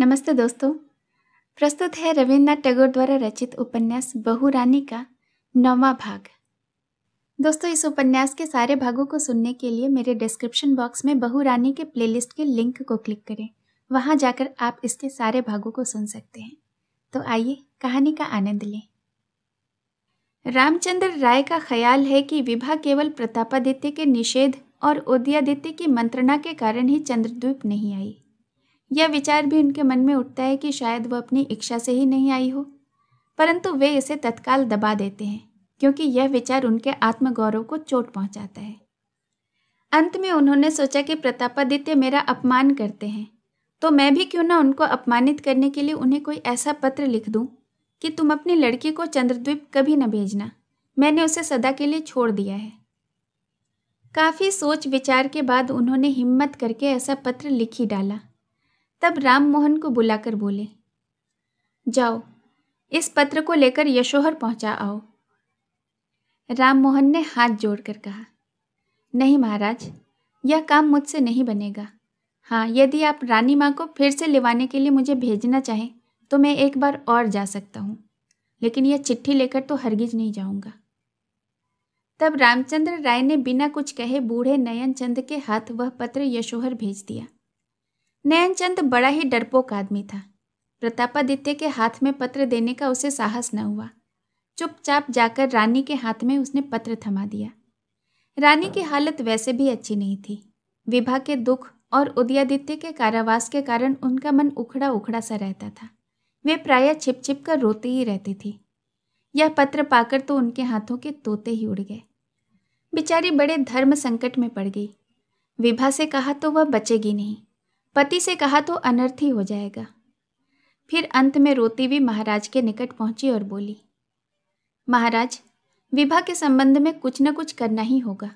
नमस्ते दोस्तों प्रस्तुत है रविन्द्रनाथ टैगोर द्वारा रचित उपन्यास बहु रानी का नौवा भाग दोस्तों इस उपन्यास के सारे भागों को सुनने के लिए मेरे डिस्क्रिप्शन बॉक्स में बहु रानी के प्लेलिस्ट के लिंक को क्लिक करें वहां जाकर आप इसके सारे भागों को सुन सकते हैं तो आइए कहानी का आनंद लें रामचंद्र राय का ख्याल है कि विभा केवल प्रतापादित्य के निषेध और उदयादित्य की मंत्रणा के कारण ही चंद्रद्वीप नहीं आई यह विचार भी उनके मन में उठता है कि शायद वह अपनी इच्छा से ही नहीं आई हो परंतु वे इसे तत्काल दबा देते हैं क्योंकि यह विचार उनके आत्मगौरव को चोट पहुंचाता है अंत में उन्होंने सोचा कि प्रतापादित्य मेरा अपमान करते हैं तो मैं भी क्यों ना उनको अपमानित करने के लिए उन्हें कोई ऐसा पत्र लिख दूं कि तुम अपनी लड़की को चंद्रद्वीप कभी न भेजना मैंने उसे सदा के लिए छोड़ दिया है काफ़ी सोच विचार के बाद उन्होंने हिम्मत करके ऐसा पत्र लिख ही डाला तब राम मोहन को बुलाकर बोले जाओ इस पत्र को लेकर यशोहर पहुंचा आओ राम मोहन ने हाथ जोड़कर कहा नहीं महाराज यह काम मुझसे नहीं बनेगा हाँ यदि आप रानी माँ को फिर से लिवाने के लिए मुझे भेजना चाहें तो मैं एक बार और जा सकता हूँ लेकिन यह चिट्ठी लेकर तो हरगिज नहीं जाऊँगा तब रामचंद्र राय ने बिना कुछ कहे बूढ़े नयन चंद के हाथ वह पत्र यशोहर भेज दिया नयनचंद बड़ा ही डरपोक आदमी था प्रतापादित्य के हाथ में पत्र देने का उसे साहस न हुआ चुपचाप जाकर रानी के हाथ में उसने पत्र थमा दिया रानी की हालत वैसे भी अच्छी नहीं थी विभा के दुख और उदयादित्य के कारावास के कारण उनका मन उखड़ा उखड़ा सा रहता था वे प्रायः छिप छिप कर रोती ही रहती थी यह पत्र पाकर तो उनके हाथों के तोते ही उड़ गए बेचारी बड़े धर्म संकट में पड़ गई विभा से कहा तो वह बचेगी नहीं पति से कहा तो अनर्थ ही हो जाएगा फिर अंत में रोती हुई महाराज के निकट पहुंची और बोली महाराज विवाह के संबंध में कुछ न कुछ करना ही होगा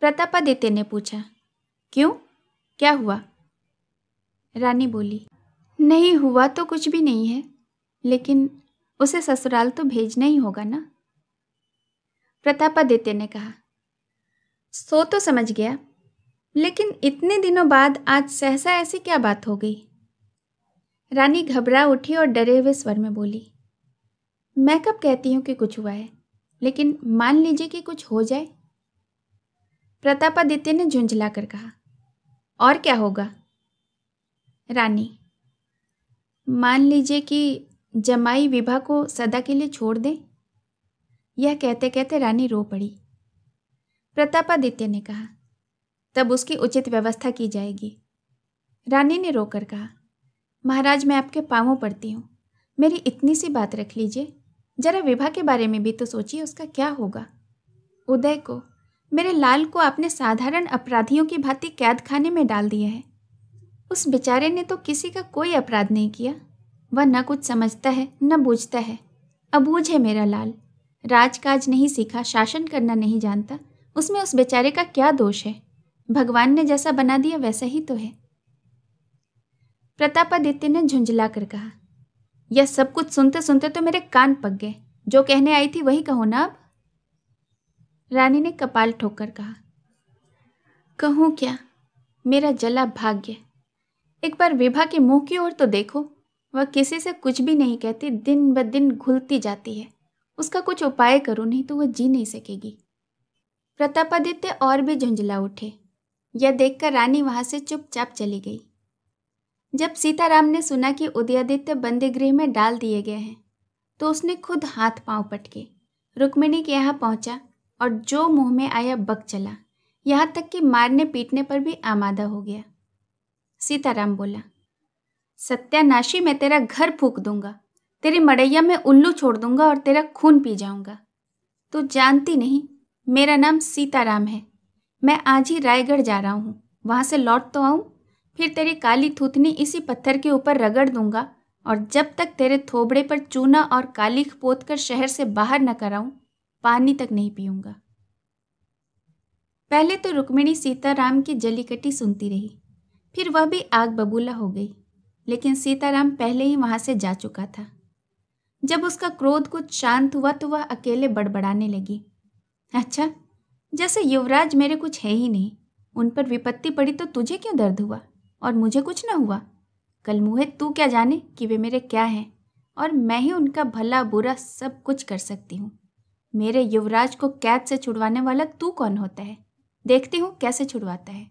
प्रतापादित्य ने पूछा क्यों क्या हुआ रानी बोली नहीं हुआ तो कुछ भी नहीं है लेकिन उसे ससुराल तो भेजना ही होगा ना प्रतापादित्य ने कहा सो तो समझ गया लेकिन इतने दिनों बाद आज सहसा ऐसी क्या बात हो गई रानी घबरा उठी और डरे हुए स्वर में बोली मैं कब कहती हूँ कि कुछ हुआ है लेकिन मान लीजिए कि कुछ हो जाए प्रतापादित्य ने झुंझला कर कहा और क्या होगा रानी मान लीजिए कि जमाई विभा को सदा के लिए छोड़ दें यह कहते कहते रानी रो पड़ी प्रतापादित्य ने कहा तब उसकी उचित व्यवस्था की जाएगी रानी ने रोकर कहा महाराज मैं आपके पाँवों पड़ती हूँ मेरी इतनी सी बात रख लीजिए जरा विवाह के बारे में भी तो सोचिए उसका क्या होगा उदय को मेरे लाल को आपने साधारण अपराधियों की भांति कैद खाने में डाल दिया है उस बेचारे ने तो किसी का कोई अपराध नहीं किया वह न कुछ समझता है न बूझता है अबूझ है मेरा लाल राजकाज नहीं सीखा शासन करना नहीं जानता उसमें उस बेचारे का क्या दोष है भगवान ने जैसा बना दिया वैसा ही तो है प्रतापादित्य ने झुंझला कर कहा यह सब कुछ सुनते सुनते तो मेरे कान पक गए जो कहने आई थी वही कहो ना अब रानी ने कपाल ठोक कर कहा कहूं क्या मेरा जला भाग्य एक बार विभा के मुंह की ओर तो देखो वह किसी से कुछ भी नहीं कहती दिन ब दिन घुलती जाती है उसका कुछ उपाय करो नहीं तो वह जी नहीं सकेगी प्रतापादित्य और भी झुंझला उठे यह देखकर रानी वहां से चुपचाप चली गई जब सीताराम ने सुना कि उदयादित्य गृह में डाल दिए गए हैं तो उसने खुद हाथ पांव पटके रुक्मिणी के यहाँ पहुंचा और जो मुंह में आया बक चला यहाँ तक कि मारने पीटने पर भी आमादा हो गया सीताराम बोला सत्यानाशी मैं तेरा घर फूक दूंगा तेरी मड़ैया में उल्लू छोड़ दूंगा और तेरा खून पी जाऊंगा तू जानती नहीं मेरा नाम सीताराम है मैं आज ही रायगढ़ जा रहा हूँ वहाँ से लौट तो आऊँ फिर तेरी काली थूथनी इसी पत्थर के ऊपर रगड़ दूंगा और जब तक तेरे थोबड़े पर चूना और कालीख पोत कर शहर से बाहर न कराऊं पानी तक नहीं पीऊंगा पहले तो रुक्मिणी सीताराम की जलीकटी सुनती रही फिर वह भी आग बबूला हो गई लेकिन सीताराम पहले ही वहां से जा चुका था जब उसका क्रोध कुछ शांत हुआ तो वह अकेले बड़बड़ाने लगी अच्छा जैसे युवराज मेरे कुछ है ही नहीं उन पर विपत्ति पड़ी तो तुझे क्यों दर्द हुआ और मुझे कुछ न हुआ कल मुहे तू क्या जाने कि वे मेरे क्या हैं और मैं ही उनका भला बुरा सब कुछ कर सकती हूँ मेरे युवराज को कैद से छुड़वाने वाला तू कौन होता है देखती हूँ कैसे छुड़वाता है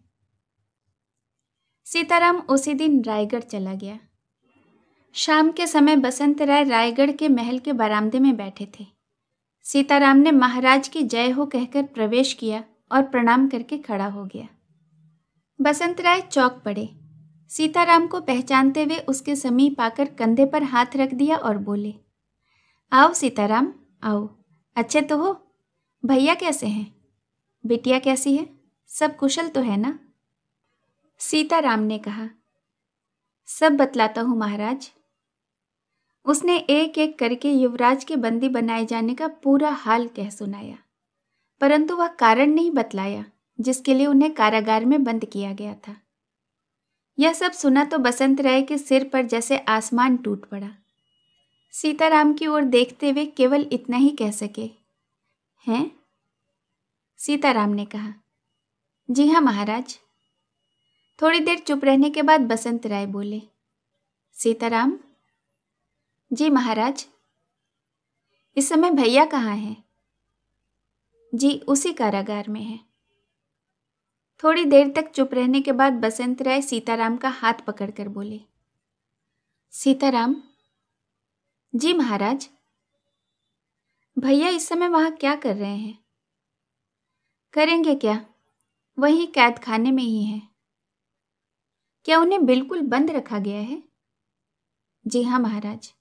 सीताराम उसी दिन रायगढ़ चला गया शाम के समय बसंत राय रायगढ़ के महल के बरामदे में बैठे थे सीताराम ने महाराज की जय हो कहकर प्रवेश किया और प्रणाम करके खड़ा हो गया बसंत राय चौक पड़े सीताराम को पहचानते हुए उसके समीप आकर कंधे पर हाथ रख दिया और बोले आओ सीताराम आओ अच्छे तो हो भैया कैसे हैं बिटिया कैसी है सब कुशल तो है ना सीताराम ने कहा सब बतलाता हूँ महाराज उसने एक एक करके युवराज के बंदी बनाए जाने का पूरा हाल कह सुनाया परंतु वह कारण नहीं बतलाया जिसके लिए उन्हें कारागार में बंद किया गया था यह सब सुना तो बसंत राय के सिर पर जैसे आसमान टूट पड़ा सीताराम की ओर देखते हुए केवल इतना ही कह सके हैं सीताराम ने कहा जी हाँ महाराज थोड़ी देर चुप रहने के बाद बसंत राय बोले सीताराम जी महाराज इस समय भैया कहाँ हैं जी उसी कारागार में है थोड़ी देर तक चुप रहने के बाद बसंत राय सीताराम का हाथ पकड़कर बोले सीताराम जी महाराज भैया इस समय वहाँ क्या कर रहे हैं करेंगे क्या वही कैद खाने में ही हैं क्या उन्हें बिल्कुल बंद रखा गया है जी हाँ महाराज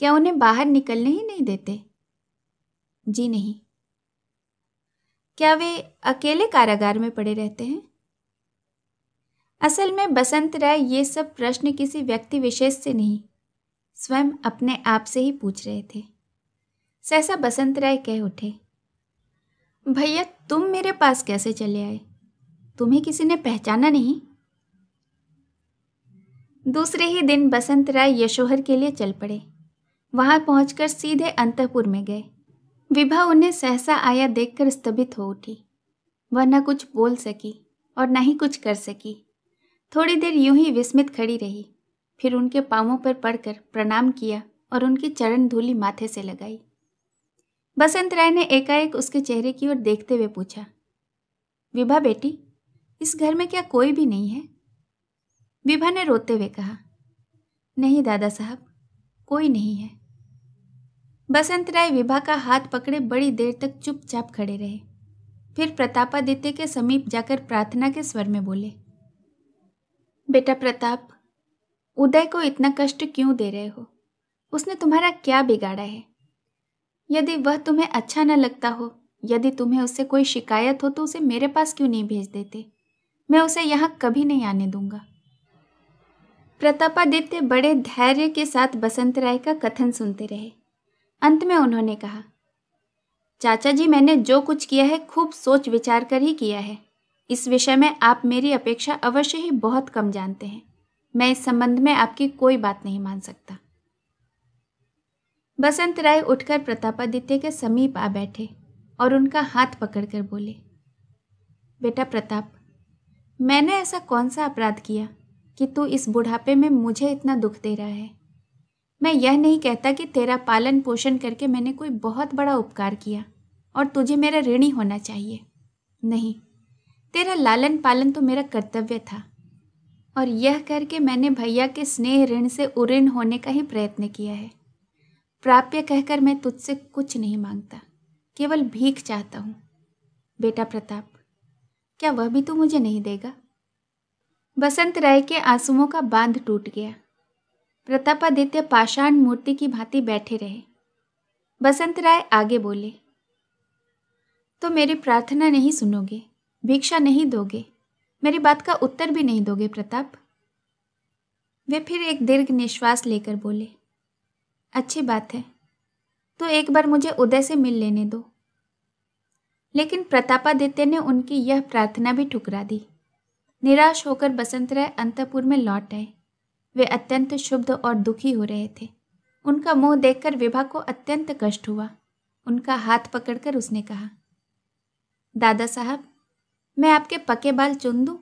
क्या उन्हें बाहर निकलने ही नहीं देते जी नहीं क्या वे अकेले कारागार में पड़े रहते हैं असल में बसंत राय ये सब प्रश्न किसी व्यक्ति विशेष से नहीं स्वयं अपने आप से ही पूछ रहे थे सहसा बसंत राय कह उठे भैया तुम मेरे पास कैसे चले आए तुम्हें किसी ने पहचाना नहीं दूसरे ही दिन बसंत राय यशोहर के लिए चल पड़े वहां पहुंचकर सीधे अंतपुर में गए विभा उन्हें सहसा आया देखकर स्तभित हो उठी वह न कुछ बोल सकी और न ही कुछ कर सकी थोड़ी देर यूं ही विस्मित खड़ी रही फिर उनके पांवों पर पड़कर प्रणाम किया और उनकी चरण धूली माथे से लगाई बसंत राय ने एकाएक उसके चेहरे की ओर देखते हुए पूछा विभा बेटी इस घर में क्या कोई भी नहीं है विभा ने रोते हुए कहा नहीं दादा साहब कोई नहीं है बसंत राय विभा का हाथ पकड़े बड़ी देर तक चुपचाप खड़े रहे फिर प्रतापादित्य के समीप जाकर प्रार्थना के स्वर में बोले बेटा प्रताप उदय को इतना कष्ट क्यों दे रहे हो उसने तुम्हारा क्या बिगाड़ा है यदि वह तुम्हें अच्छा न लगता हो यदि तुम्हें उससे कोई शिकायत हो तो उसे मेरे पास क्यों नहीं भेज देते मैं उसे यहाँ कभी नहीं आने दूंगा प्रतापादित्य बड़े धैर्य के साथ बसंत राय का कथन सुनते रहे अंत में उन्होंने कहा चाचा जी मैंने जो कुछ किया है खूब सोच विचार कर ही किया है इस विषय में आप मेरी अपेक्षा अवश्य ही बहुत कम जानते हैं मैं इस संबंध में आपकी कोई बात नहीं मान सकता बसंत राय उठकर प्रतापादित्य के समीप आ बैठे और उनका हाथ पकड़कर बोले बेटा प्रताप मैंने ऐसा कौन सा अपराध किया कि तू इस बुढ़ापे में मुझे इतना दुख दे रहा है मैं यह नहीं कहता कि तेरा पालन पोषण करके मैंने कोई बहुत बड़ा उपकार किया और तुझे मेरा ऋणी होना चाहिए नहीं तेरा लालन पालन तो मेरा कर्तव्य था और यह करके मैंने भैया के स्नेह ऋण से उऋण होने का ही प्रयत्न किया है प्राप्य कहकर मैं तुझसे कुछ नहीं मांगता केवल भीख चाहता हूँ बेटा प्रताप क्या वह भी तू मुझे नहीं देगा बसंत राय के आंसुओं का बांध टूट गया प्रतापादित्य पाषाण मूर्ति की भांति बैठे रहे बसंत राय आगे बोले तो मेरी प्रार्थना नहीं सुनोगे भिक्षा नहीं दोगे मेरी बात का उत्तर भी नहीं दोगे प्रताप वे फिर एक दीर्घ निश्वास लेकर बोले अच्छी बात है तो एक बार मुझे उदय से मिल लेने दो लेकिन प्रतापादित्य ने उनकी यह प्रार्थना भी ठुकरा दी निराश होकर बसंत राय अंतपुर में लौट आए वे अत्यंत शुद्ध और दुखी हो रहे थे उनका मुंह देखकर विभा को अत्यंत कष्ट हुआ उनका हाथ पकड़कर उसने कहा दादा साहब मैं आपके पके बाल चुन दूँ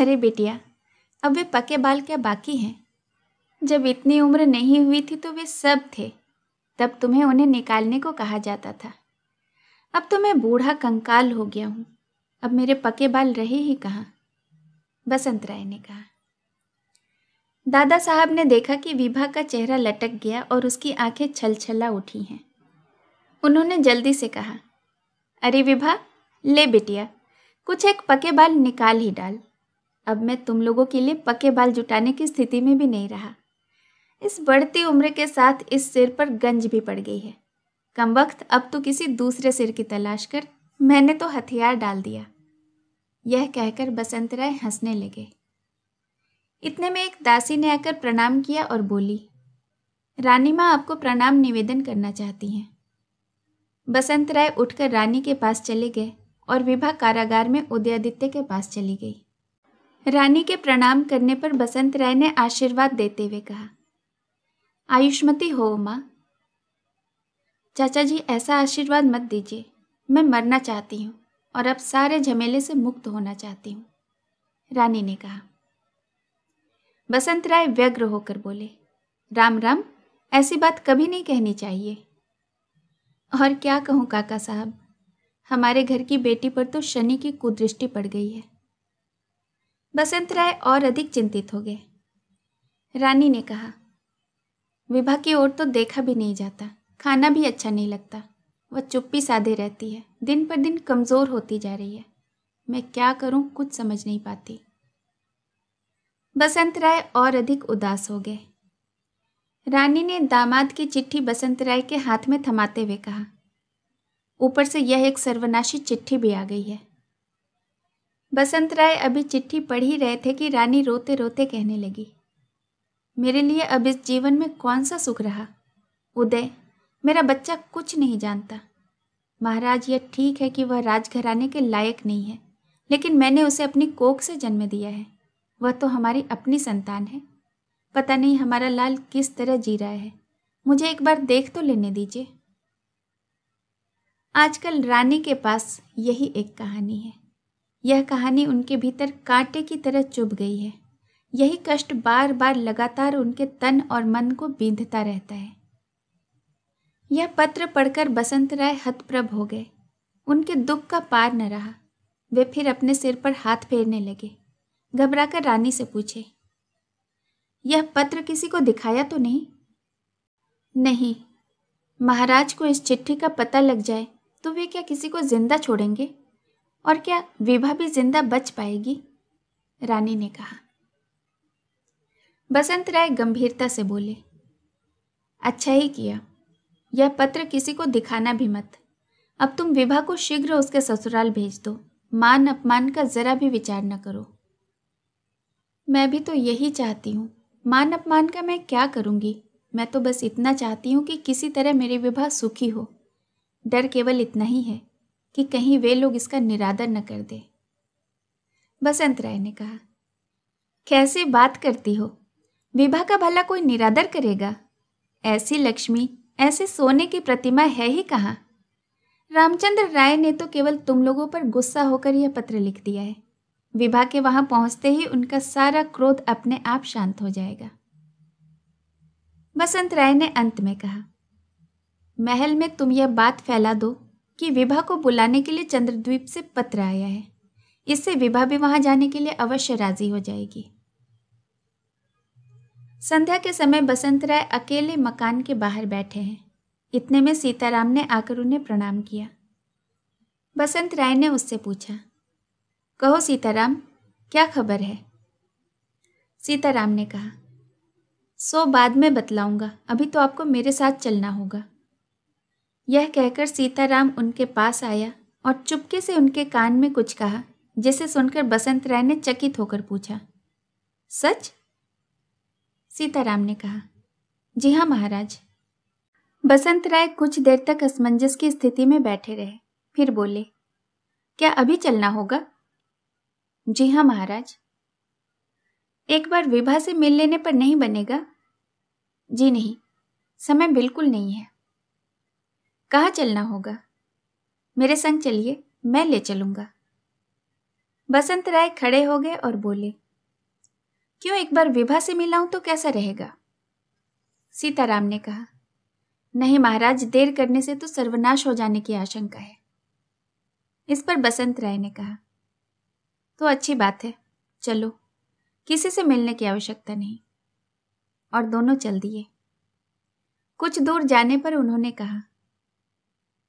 अरे बेटिया अब वे पके बाल क्या बाकी हैं जब इतनी उम्र नहीं हुई थी तो वे सब थे तब तुम्हें उन्हें निकालने को कहा जाता था अब तो मैं बूढ़ा कंकाल हो गया हूँ अब मेरे पके बाल रहे ही कहाँ बसंत राय ने कहा दादा साहब ने देखा कि विभा का चेहरा लटक गया और उसकी आंखें छलछला उठी हैं उन्होंने जल्दी से कहा अरे विभा ले बेटिया कुछ एक पके बाल निकाल ही डाल अब मैं तुम लोगों के लिए पके बाल जुटाने की स्थिति में भी नहीं रहा इस बढ़ती उम्र के साथ इस सिर पर गंज भी पड़ गई है कम वक्त अब तो किसी दूसरे सिर की तलाश कर मैंने तो हथियार डाल दिया यह कहकर बसंत राय हंसने लगे इतने में एक दासी ने आकर प्रणाम किया और बोली रानी माँ आपको प्रणाम निवेदन करना चाहती हैं बसंत राय उठकर रानी के पास चले गए और विभा कारागार में उदयादित्य के पास चली गई रानी के प्रणाम करने पर बसंत राय ने आशीर्वाद देते हुए कहा आयुष्मती हो माँ चाचा जी ऐसा आशीर्वाद मत दीजिए मैं मरना चाहती हूँ और अब सारे झमेले से मुक्त होना चाहती हूँ रानी ने कहा बसंत राय व्यग्र होकर बोले राम राम ऐसी बात कभी नहीं कहनी चाहिए और क्या कहूँ काका साहब हमारे घर की बेटी पर तो शनि की कुदृष्टि पड़ गई है बसंत राय और अधिक चिंतित हो गए रानी ने कहा विभा की ओर तो देखा भी नहीं जाता खाना भी अच्छा नहीं लगता वह चुप्पी साधे रहती है दिन पर दिन कमज़ोर होती जा रही है मैं क्या करूं कुछ समझ नहीं पाती बसंत राय और अधिक उदास हो गए रानी ने दामाद की चिट्ठी बसंत राय के हाथ में थमाते हुए कहा ऊपर से यह एक सर्वनाशी चिट्ठी भी आ गई है बसंत राय अभी चिट्ठी पढ़ ही रहे थे कि रानी रोते रोते कहने लगी मेरे लिए अब इस जीवन में कौन सा सुख रहा उदय मेरा बच्चा कुछ नहीं जानता महाराज यह ठीक है कि वह राजघराने के लायक नहीं है लेकिन मैंने उसे अपनी कोख से जन्म दिया है वह तो हमारी अपनी संतान है पता नहीं हमारा लाल किस तरह जी रहा है मुझे एक बार देख तो लेने दीजिए आजकल रानी के पास यही एक कहानी है यह कहानी उनके भीतर कांटे की तरह चुभ गई है यही कष्ट बार बार लगातार उनके तन और मन को बींधता रहता है यह पत्र पढ़कर बसंत राय हतप्रभ हो गए उनके दुख का पार न रहा वे फिर अपने सिर पर हाथ फेरने लगे घबराकर रानी से पूछे यह पत्र किसी को दिखाया तो नहीं नहीं महाराज को इस चिट्ठी का पता लग जाए तो वे क्या किसी को जिंदा छोड़ेंगे और क्या विभा भी जिंदा बच पाएगी रानी ने कहा बसंत राय गंभीरता से बोले अच्छा ही किया यह पत्र किसी को दिखाना भी मत अब तुम विभा को शीघ्र उसके ससुराल भेज दो मान अपमान का जरा भी विचार न करो मैं भी तो यही चाहती हूँ मान अपमान का मैं क्या करूँगी मैं तो बस इतना चाहती हूँ कि किसी तरह मेरी विवाह सुखी हो डर केवल इतना ही है कि कहीं वे लोग इसका निरादर न कर दें बसंत राय ने कहा कैसे बात करती हो विवाह का भला कोई निरादर करेगा ऐसी लक्ष्मी ऐसे सोने की प्रतिमा है ही कहाँ रामचंद्र राय ने तो केवल तुम लोगों पर गुस्सा होकर यह पत्र लिख दिया है विभा के वहां पहुंचते ही उनका सारा क्रोध अपने आप शांत हो जाएगा बसंत राय ने अंत में कहा महल में तुम यह बात फैला दो कि विभा को बुलाने के लिए चंद्रद्वीप से पत्र आया है इससे विभा भी वहां जाने के लिए अवश्य राजी हो जाएगी संध्या के समय बसंत राय अकेले मकान के बाहर बैठे हैं इतने में सीताराम ने आकर उन्हें प्रणाम किया बसंत राय ने उससे पूछा कहो सीताराम क्या खबर है सीताराम ने कहा सो बाद में बतलाऊंगा अभी तो आपको मेरे साथ चलना होगा यह कहकर सीताराम उनके पास आया और चुपके से उनके कान में कुछ कहा जिसे सुनकर बसंत राय ने चकित होकर पूछा सच सीताराम ने कहा जी हाँ महाराज बसंत राय कुछ देर तक असमंजस की स्थिति में बैठे रहे फिर बोले क्या अभी चलना होगा जी हाँ महाराज एक बार विभा से मिल लेने पर नहीं बनेगा जी नहीं समय बिल्कुल नहीं है कहाँ चलना होगा मेरे संग चलिए मैं ले चलूंगा बसंत राय खड़े हो गए और बोले क्यों एक बार विभा से मिलाऊं तो कैसा रहेगा सीताराम ने कहा नहीं महाराज देर करने से तो सर्वनाश हो जाने की आशंका है इस पर बसंत राय ने कहा तो अच्छी बात है चलो किसी से मिलने की आवश्यकता नहीं और दोनों चल दिए कुछ दूर जाने पर उन्होंने कहा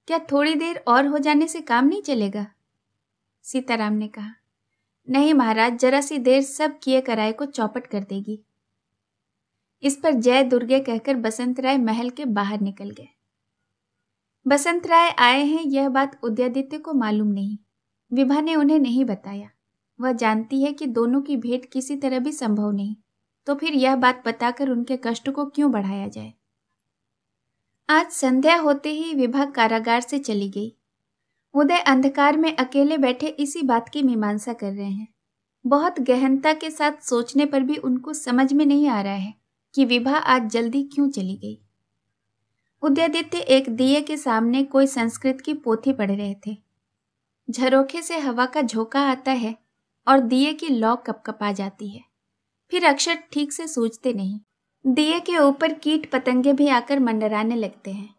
क्या थोड़ी देर और हो जाने से काम नहीं चलेगा सीताराम ने कहा नहीं महाराज जरा सी देर सब किए कराए को चौपट कर देगी इस पर जय दुर्गे कहकर बसंत राय महल के बाहर निकल गए बसंत राय आए हैं यह बात उदयादित्य को मालूम नहीं विभा ने उन्हें नहीं बताया वह जानती है कि दोनों की भेंट किसी तरह भी संभव नहीं तो फिर यह बात बताकर उनके कष्ट को क्यों बढ़ाया जाए आज संध्या होते ही विभा कारागार से चली गई उदय अंधकार में अकेले बैठे इसी बात की मीमांसा कर रहे हैं बहुत गहनता के साथ सोचने पर भी उनको समझ में नहीं आ रहा है कि विभा आज जल्दी क्यों चली गई उदयदित्य एक दिए के सामने कोई संस्कृत की पोथी पढ़ रहे थे झरोखे से हवा का झोंका आता है और दिए की लौ कपकपा जाती है फिर अक्षर ठीक से सूझते नहीं दिए के ऊपर कीट पतंगे भी आकर मंडराने लगते हैं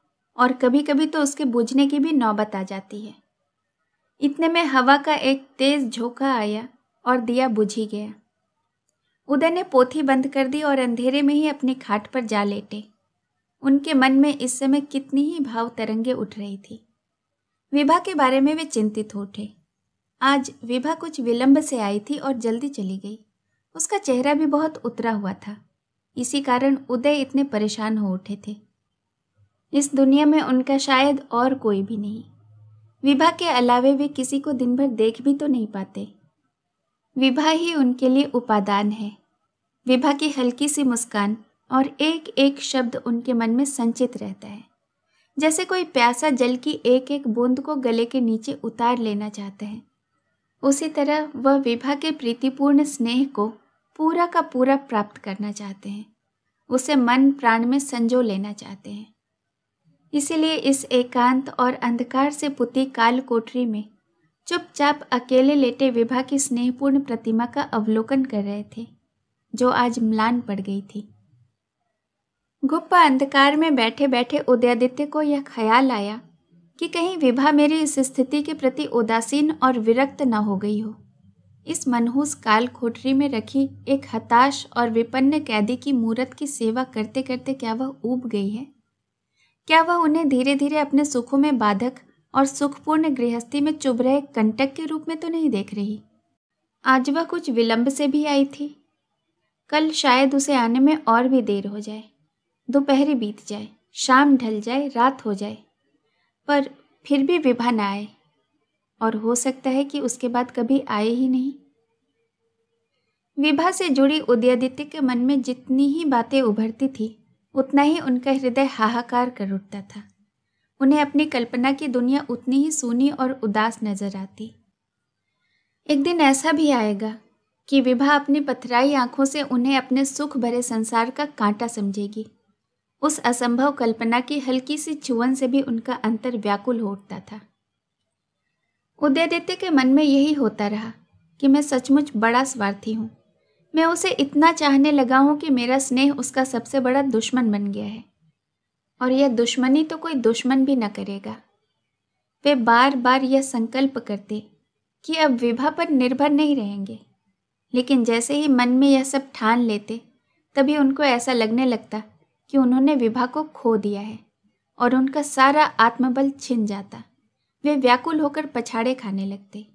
और कभी कभी तो उसके बुझने की भी नौबत आ जाती है इतने में हवा का एक तेज झोंका आया और दिया बुझ ही गया उदय ने पोथी बंद कर दी और अंधेरे में ही अपनी खाट पर जा लेटे उनके मन में इस समय कितनी ही भाव तरंगे उठ रही थी विभा के बारे में वे चिंतित उठे आज विभा कुछ विलंब से आई थी और जल्दी चली गई उसका चेहरा भी बहुत उतरा हुआ था इसी कारण उदय इतने परेशान हो उठे थे इस दुनिया में उनका शायद और कोई भी नहीं विभा के अलावे वे किसी को दिन भर देख भी तो नहीं पाते विभा ही उनके लिए उपादान है विभा की हल्की सी मुस्कान और एक एक शब्द उनके मन में संचित रहता है जैसे कोई प्यासा जल की एक एक बूंद को गले के नीचे उतार लेना चाहते हैं उसी तरह वह विभा के प्रीतिपूर्ण स्नेह को पूरा का पूरा प्राप्त करना चाहते हैं उसे मन प्राण में संजो लेना चाहते हैं इसीलिए इस एकांत और अंधकार से पुती काल कोठरी में चुपचाप अकेले लेटे विभा की स्नेहपूर्ण प्रतिमा का अवलोकन कर रहे थे जो आज म्लान पड़ गई थी गुप्पा अंधकार में बैठे बैठे उदयादित्य को यह ख्याल आया कि कहीं विभा मेरी इस स्थिति के प्रति उदासीन और विरक्त न हो गई हो इस मनहूस काल कोठरी में रखी एक हताश और विपन्न कैदी की मूर्त की सेवा करते करते क्या वह ऊब गई है क्या वह उन्हें धीरे धीरे अपने सुखों में बाधक और सुखपूर्ण गृहस्थी में चुभ रहे कंटक के रूप में तो नहीं देख रही आज वह कुछ विलंब से भी आई थी कल शायद उसे आने में और भी देर हो जाए दोपहरी बीत जाए शाम ढल जाए रात हो जाए पर फिर भी विभा ना आए और हो सकता है कि उसके बाद कभी आए ही नहीं विभा से जुड़ी उदयादित्य के मन में जितनी ही बातें उभरती थी उतना ही उनका हृदय हाहाकार कर उठता था उन्हें अपनी कल्पना की दुनिया उतनी ही सूनी और उदास नजर आती एक दिन ऐसा भी आएगा कि विभा अपनी पथराई आंखों से उन्हें अपने सुख भरे संसार का कांटा समझेगी उस असंभव कल्पना की हल्की सी छुवन से भी उनका अंतर व्याकुल हो उठता था उदयदित्य के मन में यही होता रहा कि मैं सचमुच बड़ा स्वार्थी हूँ मैं उसे इतना चाहने लगा हूँ कि मेरा स्नेह उसका सबसे बड़ा दुश्मन बन गया है और यह दुश्मनी तो कोई दुश्मन भी न करेगा वे बार बार यह संकल्प करते कि अब विवाह पर निर्भर नहीं रहेंगे लेकिन जैसे ही मन में यह सब ठान लेते तभी उनको ऐसा लगने लगता कि उन्होंने विभा को खो दिया है और उनका सारा आत्मबल छिन जाता वे व्याकुल होकर पछाड़े खाने लगते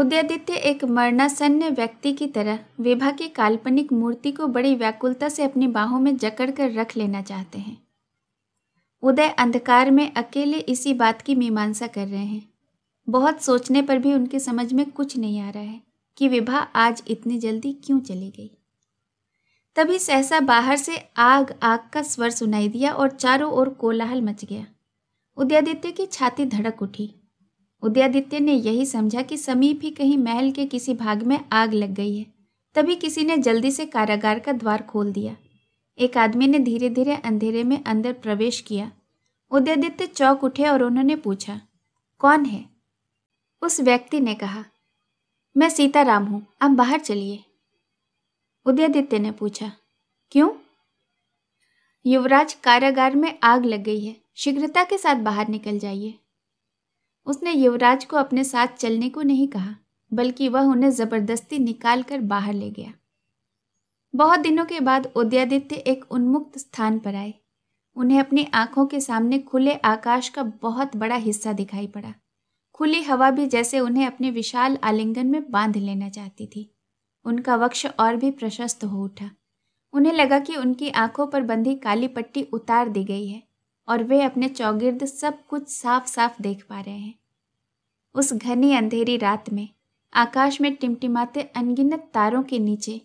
उदयादित्य एक मरणासन्य व्यक्ति की तरह विभा की काल्पनिक मूर्ति को बड़ी व्याकुलता से अपनी बाहों में जकड़ कर रख लेना चाहते हैं उदय अंधकार में अकेले इसी बात की मीमांसा कर रहे हैं बहुत सोचने पर भी उनके समझ में कुछ नहीं आ रहा है कि विभा आज इतनी जल्दी क्यों चली गई तभी सहसा बाहर से आग आग का स्वर सुनाई दिया और चारों ओर कोलाहल मच गया उदयादित्य की छाती धड़क उठी उदयादित्य ने यही समझा कि समीप ही कहीं महल के किसी भाग में आग लग गई है तभी किसी ने जल्दी से कारागार का द्वार खोल दिया एक आदमी ने धीरे धीरे अंधेरे में अंदर प्रवेश किया उदयादित्य चौक उठे और उन्होंने पूछा कौन है उस व्यक्ति ने कहा मैं सीताराम हूँ आप बाहर चलिए उदयादित्य ने पूछा क्यों युवराज कारागार में आग लग गई है शीघ्रता के साथ बाहर निकल जाइए उसने युवराज को अपने साथ चलने को नहीं कहा बल्कि वह उन्हें जबरदस्ती निकाल कर बाहर ले गया बहुत दिनों के बाद उदयादित्य एक उन्मुक्त स्थान पर आए उन्हें अपनी आंखों के सामने खुले आकाश का बहुत बड़ा हिस्सा दिखाई पड़ा खुली हवा भी जैसे उन्हें अपने विशाल आलिंगन में बांध लेना चाहती थी उनका वक्ष और भी प्रशस्त हो उठा उन्हें लगा कि उनकी आंखों पर बंधी काली पट्टी उतार दी गई है और वे अपने चौगिर्द सब कुछ साफ साफ देख पा रहे हैं उस घनी अंधेरी रात में आकाश में टिमटिमाते अनगिनत तारों के नीचे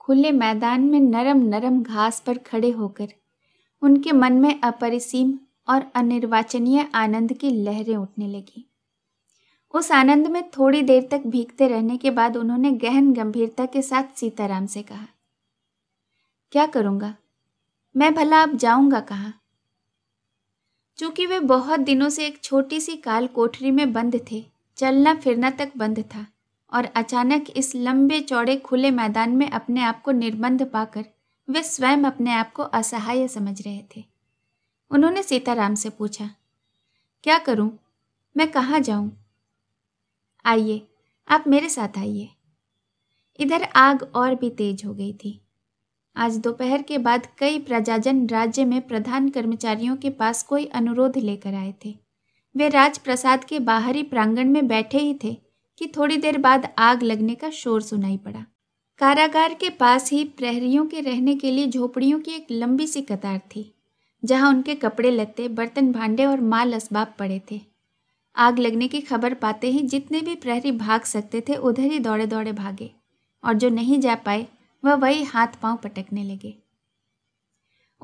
खुले मैदान में नरम नरम घास पर खड़े होकर उनके मन में अपरिसीम और अनिर्वाचनीय आनंद की लहरें उठने लगी उस आनंद में थोड़ी देर तक भीगते रहने के बाद उन्होंने गहन गंभीरता के साथ सीताराम से कहा क्या करूँगा मैं भला अब जाऊंगा कहाँ चूंकि वे बहुत दिनों से एक छोटी सी काल कोठरी में बंद थे चलना फिरना तक बंद था और अचानक इस लंबे चौड़े खुले मैदान में अपने आप को निर्बंध पाकर वे स्वयं अपने आप को असहाय समझ रहे थे उन्होंने सीताराम से पूछा क्या करूं? मैं कहाँ जाऊं? आइए आप मेरे साथ आइए इधर आग और भी तेज हो गई थी आज दोपहर के बाद कई प्रजाजन राज्य में प्रधान कर्मचारियों के पास कोई अनुरोध लेकर आए थे वे राजप्रसाद के बाहरी प्रांगण में बैठे ही थे कि थोड़ी देर बाद आग लगने का शोर सुनाई पड़ा कारागार के पास ही प्रहरियों के रहने के लिए झोपड़ियों की एक लंबी सी कतार थी जहां उनके कपड़े लते बर्तन भांडे और माल असबाब पड़े थे आग लगने की खबर पाते ही जितने भी प्रहरी भाग सकते थे उधर ही दौड़े दौड़े भागे और जो नहीं जा पाए वह वही हाथ पांव पटकने लगे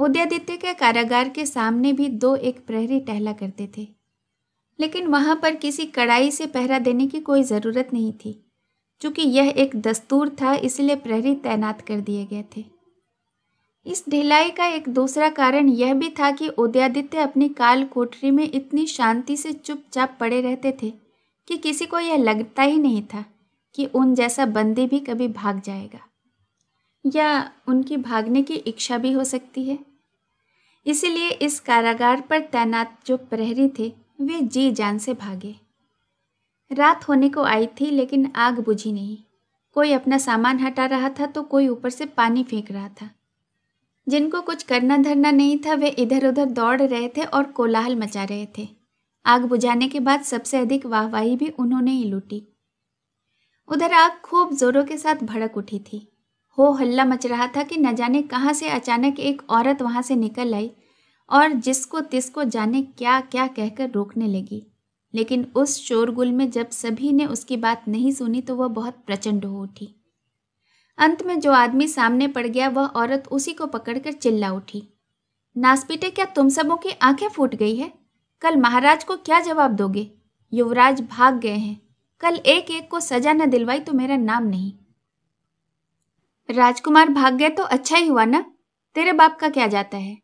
उदयादित्य के कारागार के सामने भी दो एक प्रहरी टहला करते थे लेकिन वहां पर किसी कड़ाई से पहरा देने की कोई ज़रूरत नहीं थी क्योंकि यह एक दस्तूर था इसलिए प्रहरी तैनात कर दिए गए थे इस ढिलाई का एक दूसरा कारण यह भी था कि उदयादित्य अपनी काल कोठरी में इतनी शांति से चुपचाप पड़े रहते थे कि किसी को यह लगता ही नहीं था कि उन जैसा बंदी भी कभी भाग जाएगा या उनकी भागने की इच्छा भी हो सकती है इसीलिए इस कारागार पर तैनात जो प्रहरी थे वे जी जान से भागे रात होने को आई थी लेकिन आग बुझी नहीं कोई अपना सामान हटा रहा था तो कोई ऊपर से पानी फेंक रहा था जिनको कुछ करना धरना नहीं था वे इधर उधर दौड़ रहे थे और कोलाहल मचा रहे थे आग बुझाने के बाद सबसे अधिक वाहवाही भी उन्होंने ही लूटी उधर आग खूब जोरों के साथ भड़क उठी थी हो हल्ला मच रहा था कि न जाने कहाँ से अचानक एक औरत वहाँ से निकल आई और जिसको तिसको जाने क्या क्या कहकर रोकने लगी लेकिन उस शोरगुल में जब सभी ने उसकी बात नहीं सुनी तो वह बहुत प्रचंड हो उठी अंत में जो आदमी सामने पड़ गया वह औरत उसी को पकड़कर चिल्ला उठी नासपीटे क्या तुम सबों की आंखें फूट गई है कल महाराज को क्या जवाब दोगे युवराज भाग गए हैं कल एक एक को सजा न दिलवाई तो मेरा नाम नहीं राजकुमार भाग गए तो अच्छा ही हुआ ना तेरे बाप का क्या जाता है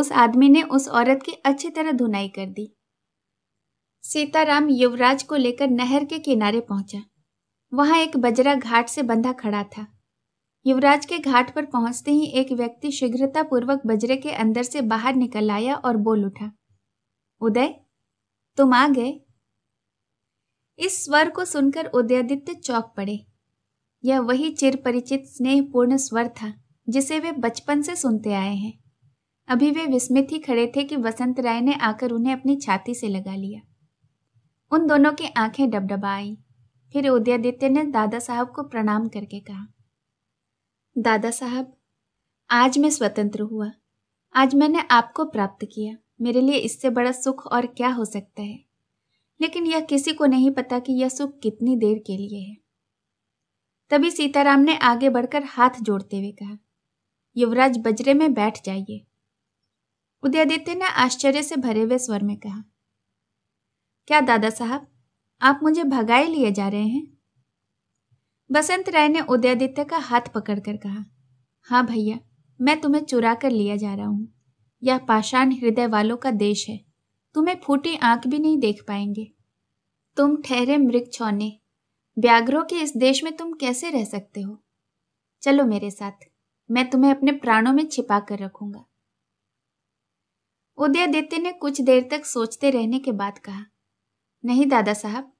उस आदमी ने उस औरत की अच्छी तरह धुनाई कर दी सीताराम युवराज को लेकर नहर के किनारे पहुंचा वहां एक बजरा घाट से बंधा खड़ा था युवराज के घाट पर पहुंचते ही एक व्यक्ति शीघ्रतापूर्वक बजरे के अंदर से बाहर निकल आया और बोल उठा उदय तुम आ गए इस स्वर को सुनकर उदयादित्य चौक पड़े यह वही चिरपरिचित स्नेहपूर्ण स्वर था जिसे वे बचपन से सुनते आए हैं अभी वे विस्मित ही खड़े थे कि वसंत राय ने आकर उन्हें अपनी छाती से लगा लिया उन दोनों की आंखें डबडबा आई फिर उदयादित्य ने दादा साहब को प्रणाम करके कहा दादा साहब आज मैं स्वतंत्र हुआ आज मैंने आपको प्राप्त किया मेरे लिए इससे बड़ा सुख और क्या हो सकता है लेकिन यह किसी को नहीं पता कि यह सुख कितनी देर के लिए है तभी सीताराम ने आगे बढ़कर हाथ जोड़ते हुए कहा युवराज बजरे में बैठ जाइए उदयादित्य ने आश्चर्य से भरे हुए स्वर में कहा क्या दादा साहब आप मुझे भगाए लिए जा रहे हैं बसंत राय ने उदयादित्य का हाथ पकड़कर कहा हाँ भैया मैं तुम्हें चुरा कर लिया जा रहा हूँ यह पाषाण हृदय वालों का देश है तुम्हें फूटी आंख भी नहीं देख पाएंगे तुम ठहरे मृग छौने व्याघ्रों के इस देश में तुम कैसे रह सकते हो चलो मेरे साथ मैं तुम्हें अपने प्राणों में छिपा कर रखूंगा उदयादित्य ने कुछ देर तक सोचते रहने के बाद कहा नहीं दादा साहब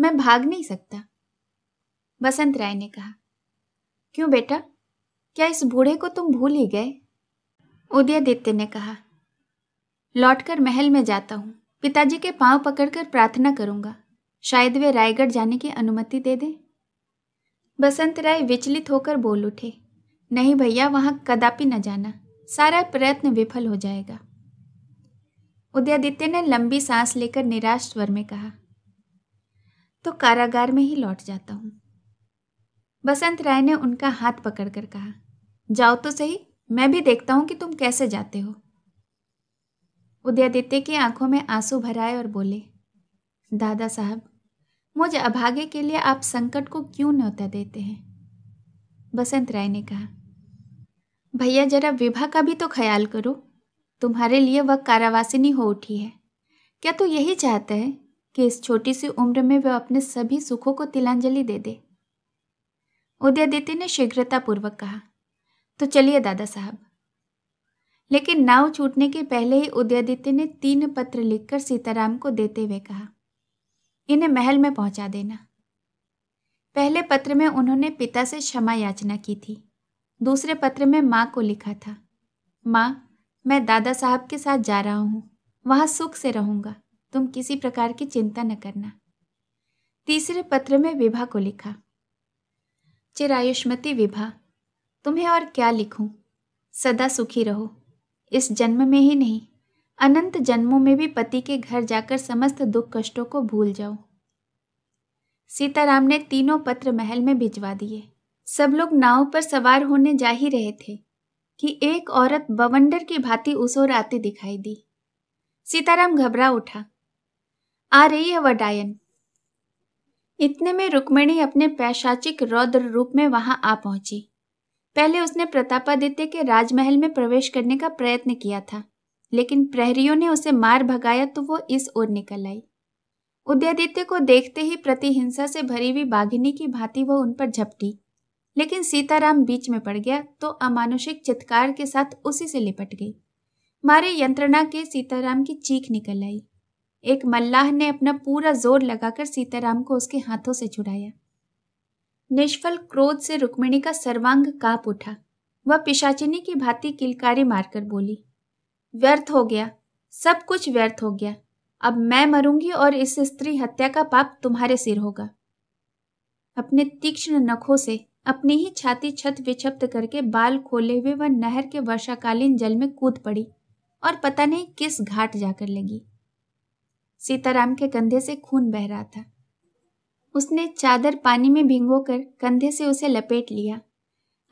मैं भाग नहीं सकता बसंत राय ने कहा क्यों बेटा क्या इस बूढ़े को तुम भूल ही गए उदयादित्य ने कहा लौटकर महल में जाता हूँ पिताजी के पांव पकड़कर प्रार्थना करूंगा शायद वे रायगढ़ जाने की अनुमति दे दें बसंत राय विचलित होकर बोल उठे नहीं भैया वहां कदापि न जाना सारा प्रयत्न विफल हो जाएगा उदयादित्य ने लंबी सांस लेकर निराश स्वर में कहा तो कारागार में ही लौट जाता हूं बसंत राय ने उनका हाथ पकड़कर कहा जाओ तो सही मैं भी देखता हूं कि तुम कैसे जाते हो उदयादित्य की आंखों में आंसू भराए और बोले दादा साहब मुझे अभागे के लिए आप संकट को क्यों न्योता देते हैं बसंत राय ने कहा भैया जरा विभा का भी तो ख्याल करो तुम्हारे लिए वह कारावासिनी हो उठी है क्या तू तो यही चाहता है कि इस छोटी सी उम्र में वह अपने सभी सुखों को तिलांजलि दे दे उदयादित्य ने शीघ्रतापूर्वक कहा तो चलिए दादा साहब लेकिन नाव छूटने के पहले ही उदयादित्य ने तीन पत्र लिखकर सीताराम को देते हुए कहा इन्हें महल में पहुंचा देना पहले पत्र में उन्होंने पिता से क्षमा याचना की थी दूसरे पत्र में माँ को लिखा था माँ मैं दादा साहब के साथ जा रहा हूँ वहाँ सुख से रहूँगा तुम किसी प्रकार की चिंता न करना तीसरे पत्र में विभा को लिखा चिरायुष्मती विभा तुम्हें और क्या लिखूँ सदा सुखी रहो इस जन्म में ही नहीं अनंत जन्मों में भी पति के घर जाकर समस्त दुख कष्टों को भूल जाओ सीताराम ने तीनों पत्र महल में भिजवा दिए सब लोग नाव पर सवार होने जा ही रहे थे कि एक औरत बवंडर की भांति ओर आती दिखाई दी सीताराम घबरा उठा आ रही है वडायन इतने में रुक्मिणी अपने पैशाचिक रौद्र रूप में वहां आ पहुंची पहले उसने प्रतापादित्य के राजमहल में प्रवेश करने का प्रयत्न किया था लेकिन प्रहरियों ने उसे मार भगाया तो वो इस ओर निकल आई उदयादित्य को देखते ही प्रतिहिंसा से भरी हुई बाघिनी की भांति वह उन पर झपटी लेकिन सीताराम बीच में पड़ गया तो अमानुषिक चित्कार के साथ उसी से लिपट गई मारे यंत्रणा के सीताराम की चीख निकल आई एक मल्लाह ने अपना पूरा जोर लगाकर सीताराम को उसके हाथों से छुड़ाया निष्फल क्रोध से रुक्मिणी का सर्वांग काप उठा वह पिशाचिनी की भांति किलकारी मारकर बोली व्यर्थ हो गया सब कुछ व्यर्थ हो गया अब मैं मरूंगी और इस स्त्री हत्या का पाप तुम्हारे सिर होगा अपने तीक्ष्ण नखों से अपनी ही छाती छत विछप्त करके बाल खोले हुए वह नहर के वर्षाकालीन जल में कूद पड़ी और पता नहीं किस घाट जाकर लगी सीताराम के कंधे से खून बह रहा था उसने चादर पानी में भिंगो कर कंधे से उसे लपेट लिया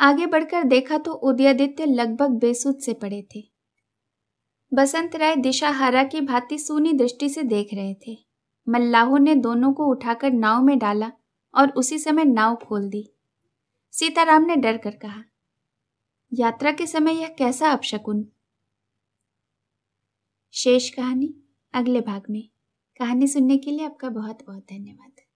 आगे बढ़कर देखा तो उदयादित्य लगभग बेसुध से पड़े थे बसंत राय हरा की भांति सूनी दृष्टि से देख रहे थे मल्लाहों ने दोनों को उठाकर नाव में डाला और उसी समय नाव खोल दी सीताराम ने डर कर कहा यात्रा के समय यह कैसा अपशकुन शेष कहानी अगले भाग में कहानी सुनने के लिए आपका बहुत बहुत धन्यवाद